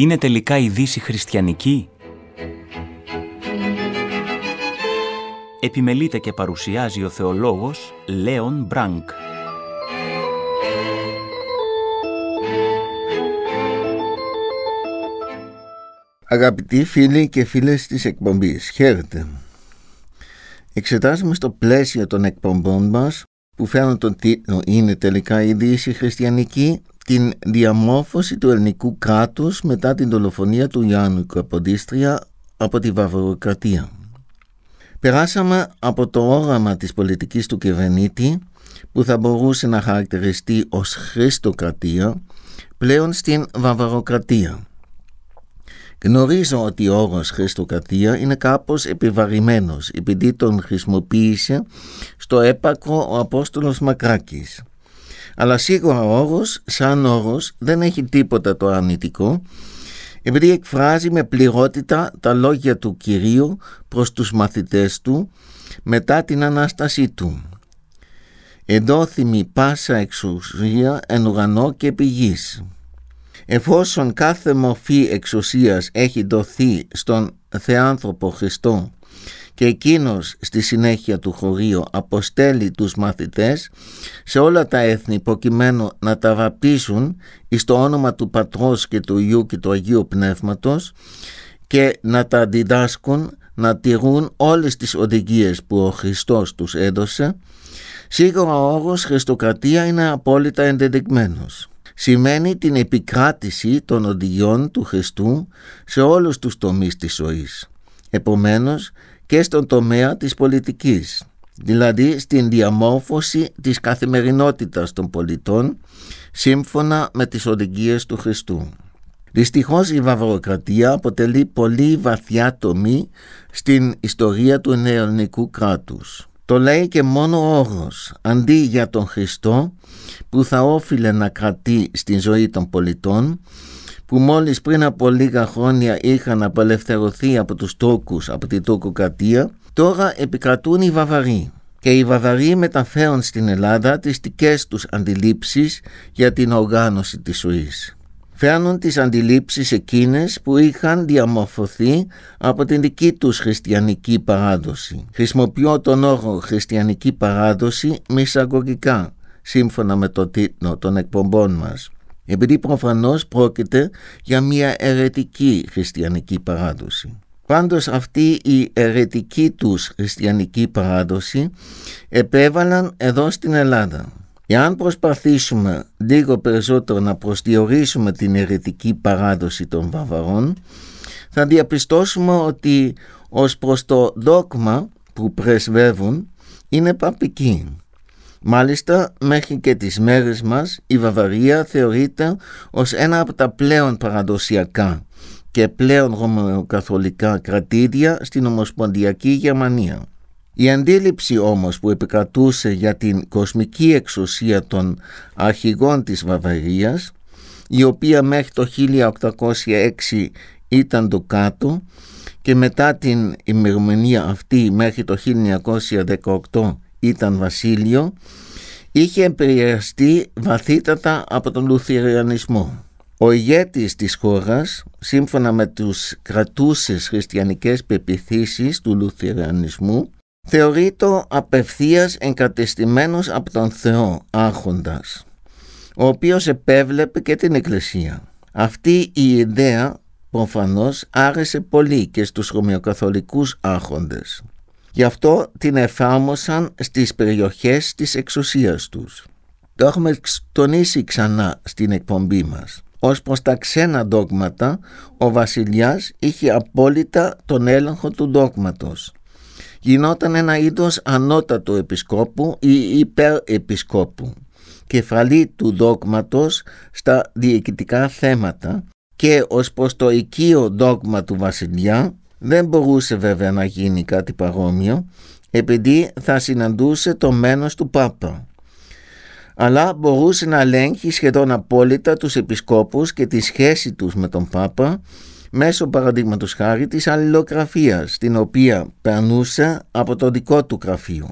Είναι τελικά η Δύση χριστιανική? Επιμελείται και παρουσιάζει ο θεολόγος Λέον Μπρανκ. Αγαπητοί φίλοι και φίλες της εκπομπής, χαίρετε. Εξετάζουμε στο πλαίσιο των εκπομπών μας που φέρνουν τον τίτλο «Είναι τελικά η Δύση χριστιανική» την διαμόρφωση του ελληνικού κράτους μετά την δολοφονία του Ιάννου Καποντίστρια από τη Βαβροκρατία. Περάσαμε από το όραμα της πολιτικής του κυβερνήτη που θα μπορούσε να χαρακτηριστεί ως χριστοκρατία πλέον στην Βαβαροκρατία. Γνωρίζω ότι ο όρος χριστοκρατία είναι κάπως επιβαρημένος επειδή τον χρησιμοποίησε στο έπακρο ο Απόστολος Μακράκης. Αλλά σίγουρα ο όρος, σαν όρος, δεν έχει τίποτα το αρνητικό, επειδή εκφράζει με πληρότητα τα λόγια του Κυρίου προς τους μαθητές του μετά την Ανάστασή του. Εντόθυμη πάσα εξουσία εν ουρανό και πηγής». Εφόσον κάθε μορφή εξουσίας έχει δοθεί στον Θεάνθρωπο Χριστό και εκείνος στη συνέχεια του χωρίου αποστέλει τους μαθητές σε όλα τα έθνη προκειμένου να τα βαπίσουν εις το όνομα του Πατρός και του Υιού και του Αγίου Πνεύματος και να τα διδάσκουν να τηρούν όλες τις οδηγίες που ο Χριστός τους έδωσε σίγουρα ο όρος Χριστοκρατία είναι απόλυτα ενδεδειγμένος σημαίνει την επικράτηση των οδηγιών του Χριστού σε όλους τους τομείς της ζωής. Επομένως, και στον τομέα της πολιτικής, δηλαδή στην διαμόρφωση της καθημερινότητας των πολιτών σύμφωνα με τις οδηγίες του Χριστού. Δυστυχώς η Βαυροκρατία αποτελεί πολύ βαθιά τομή στην ιστορία του νεοελληνικού κράτους. Το λέει και μόνο ο όρος, αντί για τον Χριστό που θα όφιλε να κρατεί στην ζωή των πολιτών, που μόλις πριν από λίγα χρόνια είχαν απελευθερωθεί από τους Τόκους από την Τοκοκρατία, τώρα επικρατούν οι Βαβαροί και οι Βαβαροί μεταφέρουν στην Ελλάδα τις δικές τους αντιλήψεις για την οργάνωση της ζωής. Φέρνουν τις αντιλήψεις εκείνες που είχαν διαμορφωθεί από την δική τους χριστιανική παράδοση. Χρησιμοποιώ τον όρο χριστιανική παράδοση μισαγωγικά, σύμφωνα με το τίτλο των εκπομπών μας επειδή προφανώς πρόκειται για μια αιρετική χριστιανική παράδοση. Πάντως αυτή η αιρετική τους χριστιανική παράδοση επέβαλαν εδώ στην Ελλάδα. Εάν προσπαθήσουμε λίγο περισσότερο να προσδιορίσουμε την αιρετική παράδοση των Βαβαρών, θα διαπιστώσουμε ότι ως προς το δόγμα που πρεσβεύουν είναι παπική. Μάλιστα, μέχρι και τις μέρες μας, η Βαβαρία θεωρείται ως ένα από τα πλέον παραδοσιακά και πλέον ρωμαιοκαθολικά κρατήδια στην Ομοσπονδιακή Γερμανία. Η αντίληψη όμως που επικρατούσε για την κοσμική εξουσία των αρχηγών της Βαβαρίας, η οποία μέχρι το 1806 ήταν το κάτω και μετά την ημερομηνία αυτή μέχρι το 1918 ήταν βασίλειο είχε επηρεαστεί βαθύτατα από τον Λουθυριανισμό. Ο ηγέτης της χώρας, σύμφωνα με τους κρατούσες χριστιανικές πεπιθήσεις του Λουθυριανισμού, θεωρείτο απευθείας εγκατεστημένος από τον Θεό άχοντας. ο οποίος επέβλεπε και την Εκκλησία. Αυτή η ιδέα προφανώς άρεσε πολύ και στους Ρωμιοκαθολικούς άρχοντες. Γι' αυτό την εφάμωσαν στις περιοχές της εξουσίας τους. Το έχουμε τονίσει ξανά στην εκπομπή μας. Ως προς τα ξένα δόγματα, ο βασιλιάς είχε απόλυτα τον έλεγχο του ντόγματος. Γινόταν ένα είδος ανώτατο επισκόπου ή υπερεπισκόπου, κεφαλή του δόγματος στα διοικητικά θέματα και ως προς το οικείο δόγμα του βασιλιά δεν μπορούσε βέβαια να γίνει κάτι παρόμοιο επειδή θα συναντούσε το μένος του Πάπα. Αλλά μπορούσε να ελέγχει σχεδόν απόλυτα τους επισκόπους και τη σχέση τους με τον Πάπα μέσω παραδείγματος χάρη της αλληλογραφίας την οποία περνούσε από το δικό του γραφείο.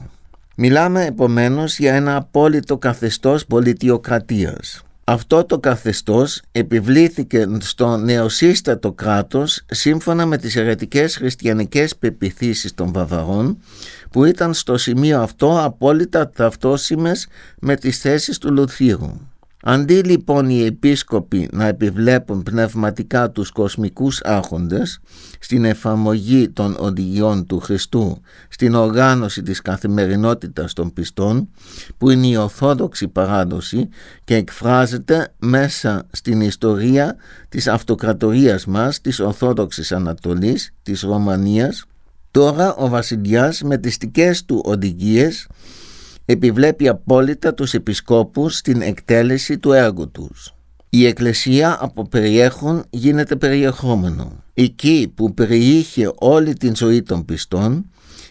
Μιλάμε επομένως για ένα απόλυτο καθεστώς πολιτιοκρατίας. Αυτό το καθεστώς επιβλήθηκε στο νεοσύστατο κράτος σύμφωνα με τις αιρετικές χριστιανικές πεπιθήσεις των Βαβαρών που ήταν στο σημείο αυτό απόλυτα ταυτόσιμες με τις θέσεις του Λουθύρου. Αντί λοιπόν οι επίσκοποι να επιβλέπουν πνευματικά τους κοσμικούς άχοντες στην εφαρμογή των οδηγιών του Χριστού στην οργάνωση της καθημερινότητας των πιστών που είναι η ορθόδοξη παράδοση και εκφράζεται μέσα στην ιστορία της αυτοκρατορίας μας της Ορθόδοξης Ανατολής της Ρωμανίας Τώρα ο βασιλιάς με τις δικές του οδηγίες επιβλέπει απόλυτα τους επισκόπους στην εκτέλεση του έργου τους. Η Εκκλησία από περιέχον γίνεται περιεχόμενο. Εκεί που περιείχε όλη την ζωή των πιστών,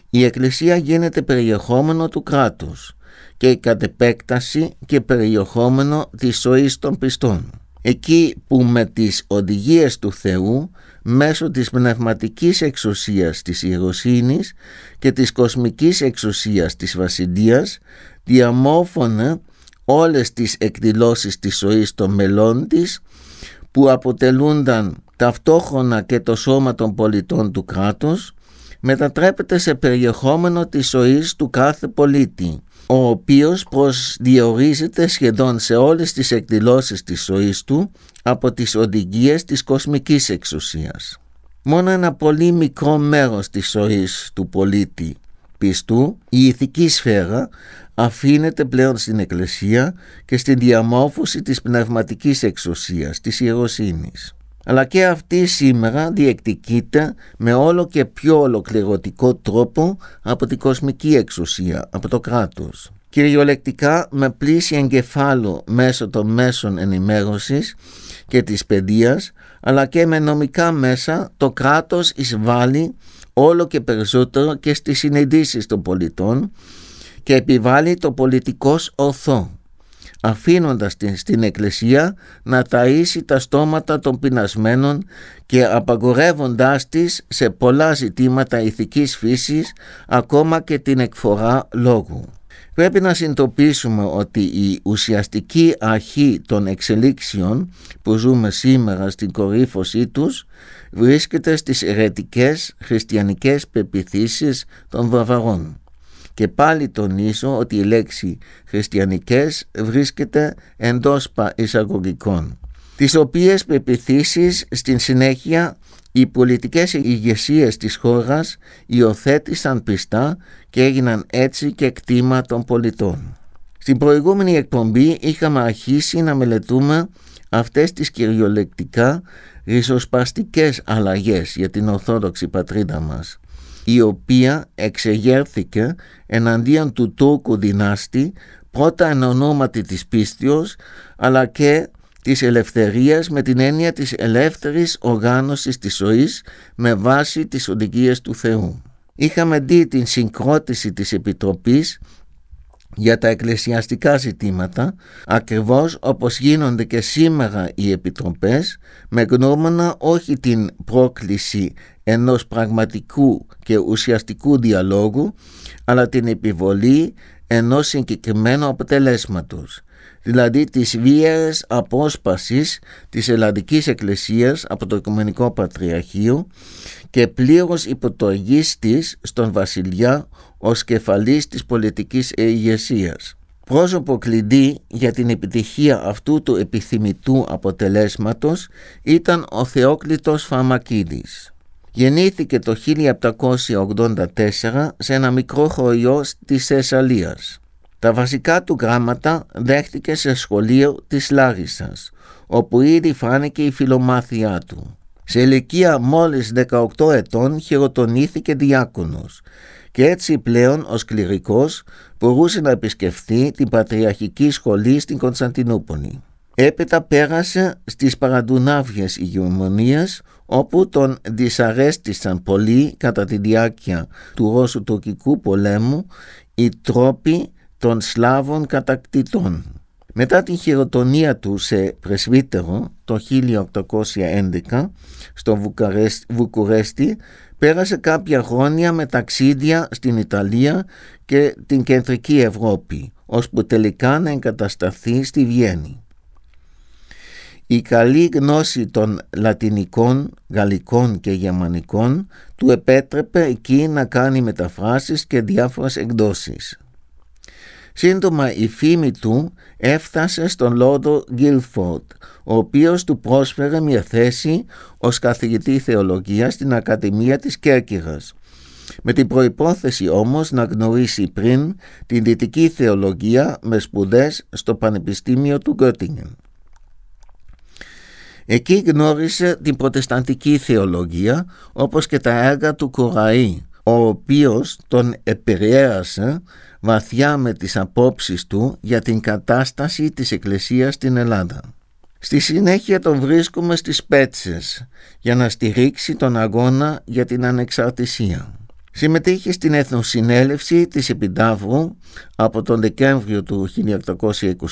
η Εκκλησία γίνεται περιεχόμενο του κράτους και η επέκταση και περιεχόμενο της ζωής των πιστών. Εκεί που με τις οδηγίες του Θεού μέσω της πνευματικής εξουσίας της ιεροσύνης και της κοσμικής εξουσίας της βασιλείας διαμόφωνε όλες τις εκδηλώσεις της ζωής των μελών της που αποτελούνταν ταυτόχρονα και το σώμα των πολιτών του κράτους μετατρέπεται σε περιεχόμενο της ζωής του κάθε πολίτη ο οποίος προσδιορίζεται σχεδόν σε όλες τις εκδηλώσεις της ζωής του από τις οδηγίες της κοσμικής εξουσίας. Μόνο ένα πολύ μικρό μέρος της ζωής του πολίτη πιστού, η ηθική σφαίρα, αφήνεται πλέον στην Εκκλησία και στη διαμόρφωση της πνευματικής εξουσίας, της ιεροσύνης αλλά και αυτή σήμερα διεκτικείται με όλο και πιο ολοκληρωτικό τρόπο από την κοσμική εξουσία, από το κράτος. Κυριολεκτικά με πλήση εγκεφάλου μέσω των μέσων ενημέρωσης και της παιδείας, αλλά και με νομικά μέσα το κράτος εισβάλλει όλο και περισσότερο και στις συνειδήσεις των πολιτών και επιβάλλει το πολιτικός οθό αφήνοντας την στην Εκκλησία να ταΐσει τα στόματα των πεινασμένων και απαγορεύοντάς της σε πολλά ζητήματα ηθικής φύσης ακόμα και την εκφορά λόγου. Πρέπει να συντοπίσουμε ότι η ουσιαστική αρχή των εξελίξεων που ζούμε σήμερα στην κορύφωσή τους βρίσκεται στις ερετικές χριστιανικές πεπιθήσεις των Βαβαρών και πάλι τονίζω ότι η λέξη χριστιανικές βρίσκεται εντός εισαγωγικών τις οποίες πεπιθήσεις στην συνέχεια οι πολιτικές ηγεσίες της χώρας υιοθέτησαν πιστά και έγιναν έτσι και κτήμα των πολιτών. Στην προηγούμενη εκπομπή είχαμε αρχίσει να μελετούμε αυτές τις κυριολεκτικά ριζοσπαστικές αλλαγές για την Ορθόδοξη πατρίδα μας η οποία εξεγέρθηκε εναντίον του τόκου δυνάστη πρώτα εν ονόματι της πίστεως αλλά και της ελευθερίας με την έννοια της ελεύθερης οργάνωσης της ζωής με βάση τις οδηγίες του Θεού. Είχαμε δει την συγκρότηση της Επιτροπής για τα εκκλησιαστικά ζητήματα, ακριβώς όπως γίνονται και σήμερα οι επιτροπές, με γνώμονα όχι την πρόκληση ενός πραγματικού και ουσιαστικού διαλόγου, αλλά την επιβολή ενός συγκεκριμένου αποτελέσματος δηλαδή της βίαιας απόσπασης της Ελλαδικής Εκκλησίας από το Οικουμενικό Πατριαρχείο και πλήρως υποτογής της στον βασιλιά ως κεφαλής της πολιτικής ηγεσίας. Πρόσωπο κλειδί για την επιτυχία αυτού του επιθυμητού αποτελέσματος ήταν ο Θεόκλητος Φαμακίδης. Γεννήθηκε το 1784 σε ένα μικρό χωριό της Θεσσαλίας. Τα βασικά του γράμματα δέχτηκε σε σχολείο της Λάρισσας, όπου ήδη φάνηκε η φιλομάθειά του. Σε ηλικία μόλις 18 ετών χειροτονήθηκε διάκονος και έτσι πλέον ως κληρικός μπορούσε να επισκεφθεί την Πατριαρχική Σχολή στην Κωνσταντινούπολη. Έπειτα πέρασε στις παραντουνάβιες ηγεμονίες όπου τον δυσαρέστησαν πολύ κατά τη διάρκεια του Ρώσου-Τουρκικού πολέμου οι τρόποι των Σλάβων κατακτητών. Μετά την χειροτονία του σε πρεσβύτερο το 1811 στο Βουκουρέστι πέρασε κάποια χρόνια με ταξίδια στην Ιταλία και την κεντρική Ευρώπη ώσπου τελικά να εγκατασταθεί στη Βιέννη. Η καλή γνώση των λατινικών, γαλλικών και γερμανικών του επέτρεπε εκεί να κάνει μεταφράσεις και διάφορες εκδόσεις. Σύντομα η φήμη του έφτασε στον λόδο Γκίλφορντ, ο οποίος του πρόσφερε μια θέση ως καθηγητή θεολογίας στην Ακαδημία της Κέρκυρας. Με την προϋπόθεση όμως να γνωρίσει πριν την δυτική θεολογία με σπουδές στο Πανεπιστήμιο του Γκότινγκεν. Εκεί γνώρισε την προτεσταντική θεολογία όπως και τα έργα του Κοραή, ο οποίος τον επηρέασε βαθιά με τις απόψεις του για την κατάσταση της Εκκλησίας στην Ελλάδα. Στη συνέχεια τον βρίσκουμε στις Πέτσες για να στηρίξει τον αγώνα για την ανεξαρτησία. Συμμετείχε στην Εθνοσυνέλευση της Επιτάφου από τον Δεκέμβριο του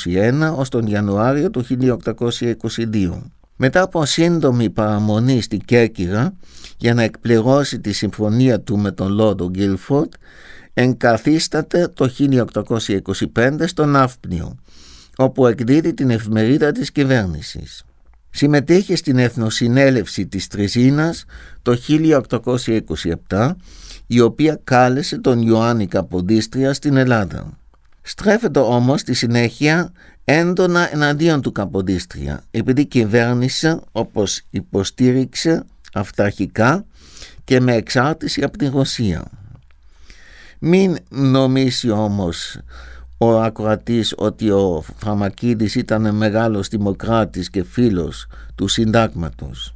1821 ως τον Ιανουάριο του 1822 μετά από σύντομη παραμονή στην Κέρκυρα για να εκπληρώσει τη συμφωνία του με τον Λόρδο Γκίλφορτ, εγκαθίσταται το 1825 στο Ναύπνιο, όπου εκδίδει την εφημερίδα της κυβέρνησης. Συμμετείχε στην Εθνοσυνέλευση της Τριζίνας το 1827, η οποία κάλεσε τον Ιωάννη Καποντίστρια στην Ελλάδα. Στρέφεται όμως στη συνέχεια έντονα εναντίον του Καποδίστρια επειδή κυβέρνησε όπως υποστήριξε αυταρχικά και με εξάρτηση από τη Ρωσία. Μην νομίσει όμως ο ακροατής ότι ο Φαμακίδης ήταν μεγάλος δημοκράτης και φίλος του συντάγματος.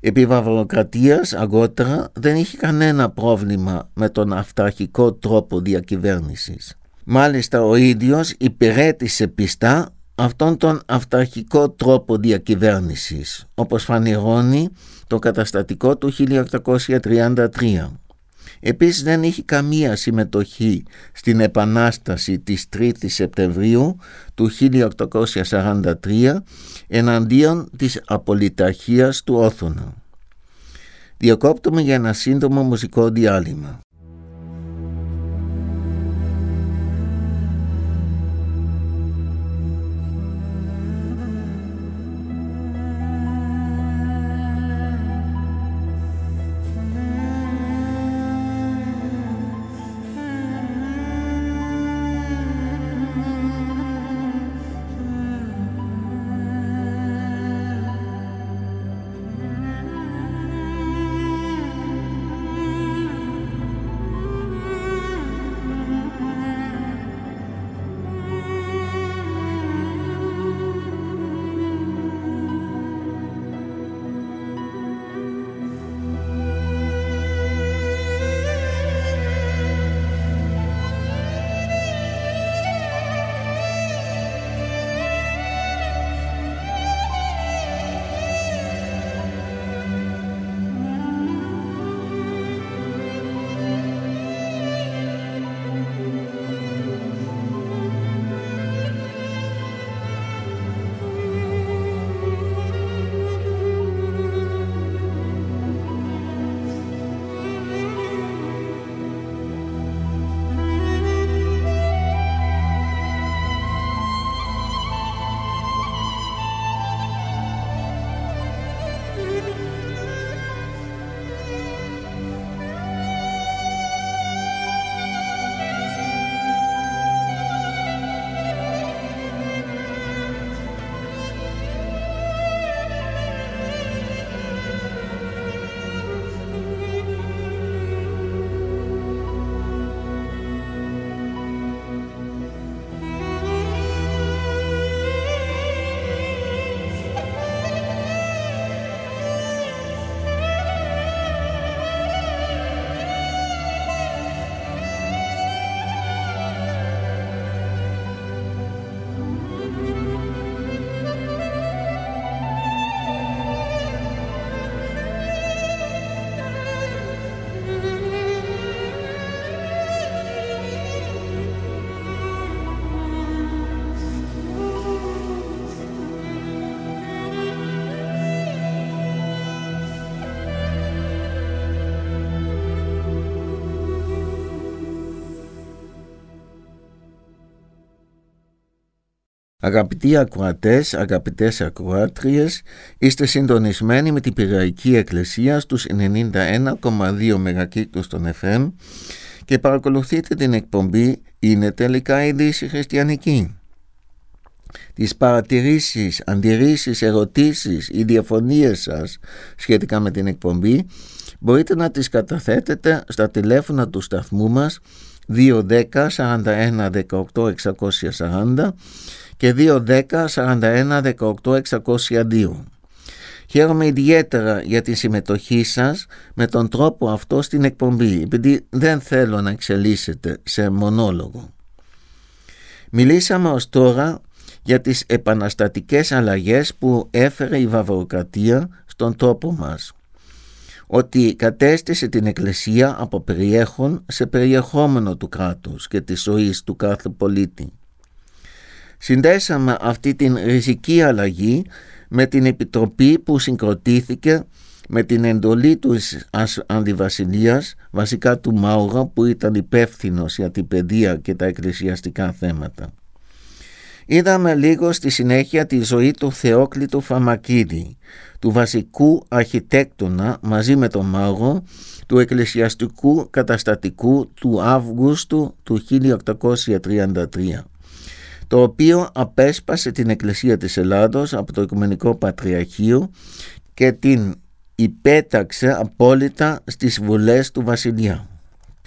Επί βαυροκρατίας αργότερα δεν είχε κανένα πρόβλημα με τον αυταρχικό τρόπο διακυβέρνησης. Μάλιστα ο ίδιος υπηρέτησε πιστά αυτόν τον αυταρχικό τρόπο διακυβέρνησης, όπως φανερώνει το καταστατικό του 1833. Επίσης δεν είχε καμία συμμετοχή στην επανάσταση της 3ης Σεπτεμβρίου του 1843 εναντίον της απολυταρχίας του Όθωνα. Διακόπτουμε για ένα σύντομο μουσικό διάλειμμα. Αγαπητοί ακροατές, αγαπητές ακροάτριες, είστε συντονισμένοι με την Πυριακή Εκκλησία στους 91,2 μεγακύκλους των FM και παρακολουθείτε την εκπομπή «Είναι τελικά η Δύση χριστιανική». Τις παρατηρήσεις, αντιρρήσεις, ερωτήσεις ή διαφωνίες σας σχετικά με την εκπομπή μπορείτε να τις καταθέτετε στα τηλέφωνα του σταθμού μας 210 41 18 640 και 210-41-18-602. Χαίρομαι ιδιαίτερα για τη συμμετοχή σας με τον τρόπο αυτό στην εκπομπή, επειδή δεν θέλω να εξελίσσετε σε μονόλογο. Μιλήσαμε ως τώρα για τις επαναστατικές αλλαγές που έφερε η βαβροκρατία στον τόπο μας. Ότι κατέστησε την Εκκλησία από περιέχον σε περιεχόμενο του κράτους και της ζωής του κάθε πολίτη. Συνδέσαμε αυτή την ριζική αλλαγή με την επιτροπή που συγκροτήθηκε με την εντολή του αντιβασιλείας, βασικά του Μάουγα που ήταν υπεύθυνο για την παιδεία και τα εκκλησιαστικά θέματα. Είδαμε λίγο στη συνέχεια τη ζωή του Θεόκλητου Φαμακίδη, του βασικού αρχιτέκτονα μαζί με τον Μάγο, του εκκλησιαστικού καταστατικού του Αύγουστου του 1833 το οποίο απέσπασε την Εκκλησία της Ελλάδος από το Οικουμενικό Πατριαρχείο και την υπέταξε απόλυτα στις βουλές του βασιλιά.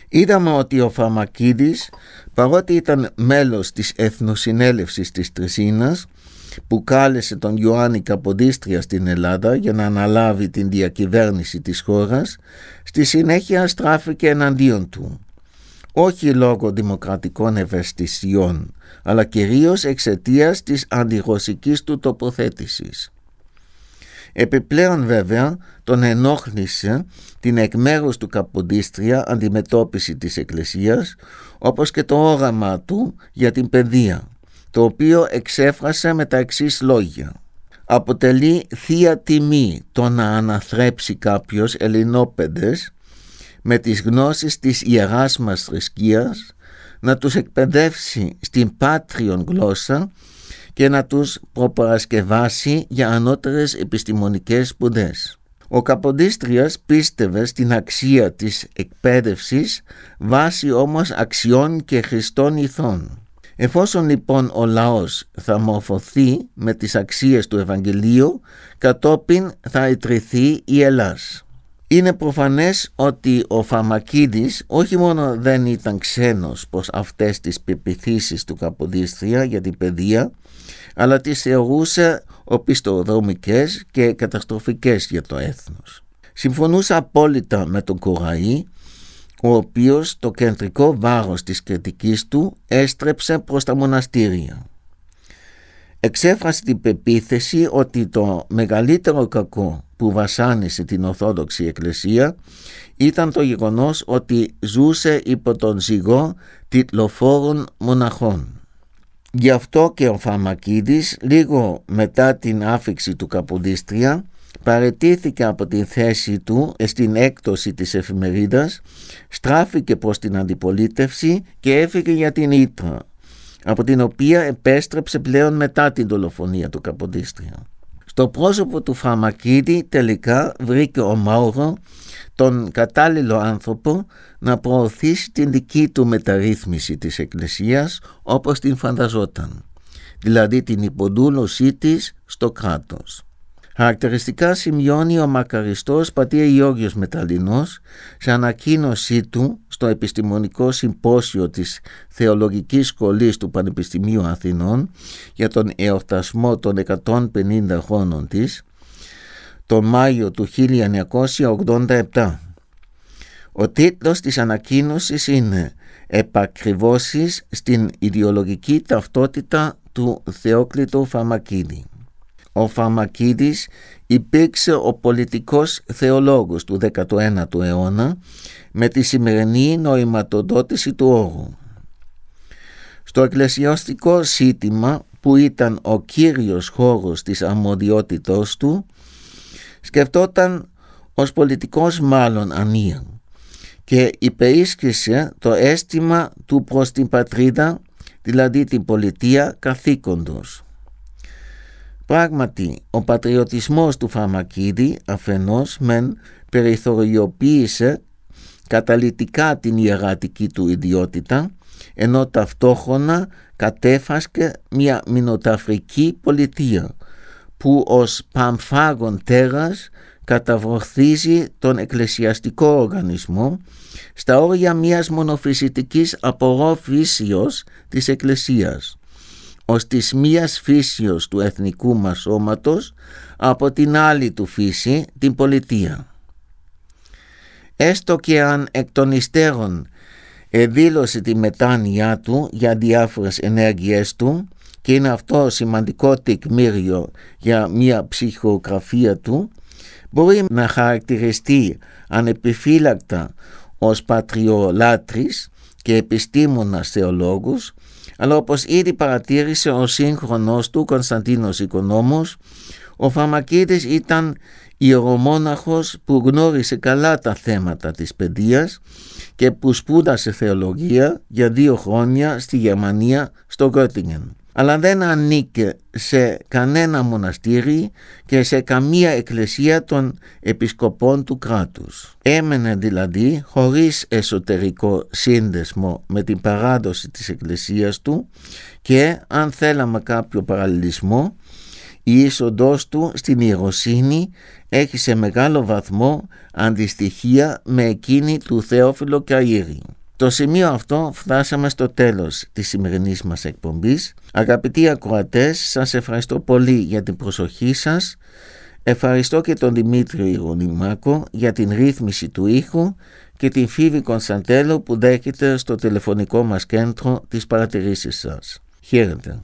Είδαμε ότι ο Φαμακίδης, παρότι ήταν μέλος της Εθνοσυνέλευσης της Τρισίνας, που κάλεσε τον Ιωάννη Καποδίστρια στην Ελλάδα για να αναλάβει την διακυβέρνηση της χώρας, στη συνέχεια στράφηκε εναντίον του όχι λόγω δημοκρατικών ευαισθησιών, αλλά κυρίως εξαιτίας της αντιγωσικής του τοποθέτησης. Επιπλέον βέβαια τον ενόχλησε την εκ μέρους του Καποντίστρια αντιμετώπιση της Εκκλησίας όπως και το όραμα του για την παιδεία το οποίο εξέφρασε με τα εξής λόγια αποτελεί θεία τιμή το να αναθρέψει κάποιος ελληνόπεντες, με τις γνώσεις της Ιεράς μας θρησκείας, να τους εκπαιδεύσει στην πάτριον γλώσσα και να τους προπαρασκευάσει για ανώτερες επιστημονικές σπουδές. Ο Καποντίστριας πίστευε στην αξία της εκπαίδευσης βάσει όμως αξιών και χριστών ηθών. Εφόσον λοιπόν ο λαός θα μορφωθεί με τις αξίες του Ευαγγελίου, κατόπιν θα ιτρηθεί η Ελλάς. Είναι προφανές ότι ο Φαμακίδης όχι μόνο δεν ήταν ξένος πως αυτές τις πεπιθήσεις του Καποδίστρια για την παιδεία, αλλά τις θεωρούσε οπισθοδρομικές και καταστροφικές για το έθνος. Συμφωνούσε απόλυτα με τον Κοραή, ο οποίος το κεντρικό βάρος της κριτικής του έστρεψε προς τα μοναστήρια εξέφρασε την πεποίθηση ότι το μεγαλύτερο κακό που βασάνισε την Ορθόδοξη Εκκλησία ήταν το γεγονός ότι ζούσε υπό τον ζυγό τιτλοφόρων μοναχών. Γι' αυτό και ο Φαμακίδης λίγο μετά την άφηξη του Καποδίστρια παρετήθηκε από τη θέση του στην έκπτωση της εφημερίδας, στράφηκε προς την αντιπολίτευση και έφυγε για την Ήτρα από την οποία επέστρεψε πλέον μετά την δολοφονία του Καποντίστρια. Στο πρόσωπο του Φαμακίδη τελικά βρήκε ο Μάουρο τον κατάλληλο άνθρωπο να προωθήσει την δική του μεταρρύθμιση της Εκκλησίας όπως την φανταζόταν, δηλαδή την υποδούλωσή της στο κράτος. Χαρακτηριστικά σημειώνει ο μακαριστός Πατία Ιώγιος Μεταλλινός σε ανακοίνωσή του στο επιστημονικό συμπόσιο της Θεολογικής Σχολής του Πανεπιστημίου Αθηνών για τον εορτασμό των 150 χρόνων της τον Μάιο του 1987. Ο τίτλος της ανακοίνωσης είναι «Επακριβώσεις στην ιδεολογική ταυτότητα του Θεόκλητου Φαμακίνη». Ο Φαμακίδης υπήρξε ο πολιτικός θεολόγος του 19ου αιώνα με τη σημερινή νοηματοδότηση του όρου. Στο εκκλησιαστικό σύντημα που ήταν ο κύριος χώρος της αμμοδιότητός του σκεφτόταν ως πολιτικός μάλλον ανία και υπερίσχυσε το αίσθημα του προς την πατρίδα δηλαδή την πολιτεία καθήκοντος. Πράγματι, ο πατριωτισμός του Φαρμακίδη αφενός μεν περιθωριοποίησε καταλυτικά την ιερατική του ιδιότητα, ενώ ταυτόχρονα κατέφασκε μια μινοταφρική πολιτεία που ως παμφάγον τέρας καταβροχθίζει τον εκκλησιαστικό οργανισμό στα όρια μιας μονοφυσιτικής απορροφήσεως της Εκκλησίας ως της μίας φύσεως του εθνικού μας σώματος από την άλλη του φύση, την πολιτεία. Έστω και αν εκ των υστέρων εδήλωσε τη μετάνοιά του για διάφορες ενέργειές του και είναι αυτό σημαντικό τεκμήριο για μια ψυχογραφία του, μπορεί να χαρακτηριστεί ανεπιφύλακτα ως πατριολάτρης και επιστήμονας θεολόγους, αλλά όπως ήδη παρατήρησε ο σύγχρονος του Κωνσταντίνος Οικονόμος, ο Φαμακίδης ήταν ιερομόναχος που γνώρισε καλά τα θέματα της παιδείας και που σπούδασε θεολογία για δύο χρόνια στη Γερμανία στο Γκότιγεν αλλά δεν ανήκε σε κανένα μοναστήρι και σε καμία εκκλησία των επισκοπών του κράτους. Έμενε δηλαδή χωρίς εσωτερικό σύνδεσμο με την παράδοση της εκκλησίας του και αν θέλαμε κάποιο παραλληλισμό η είσοδός του στην ιεροσύνη έχει σε μεγάλο βαθμό αντιστοιχεία με εκείνη του Θεόφιλο Καΐριου το σημείο αυτό φτάσαμε στο τέλος της σημερινής μας εκπομπής. Αγαπητοί ακροατές, σας ευχαριστώ πολύ για την προσοχή σας. Ευχαριστώ και τον Δημήτριο Μάκο για την ρύθμιση του ήχου και την Φίβη Κωνσταντέλο που δέχεται στο τηλεφωνικό μας κέντρο της παρατηρήσεις σας. Χαίρετε.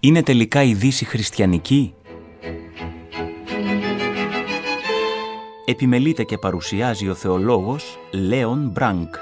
είναι τελικά η Δύση χριστιανική. Επιμελείται και παρουσιάζει ο θεολόγος Λέον Μπρανκ.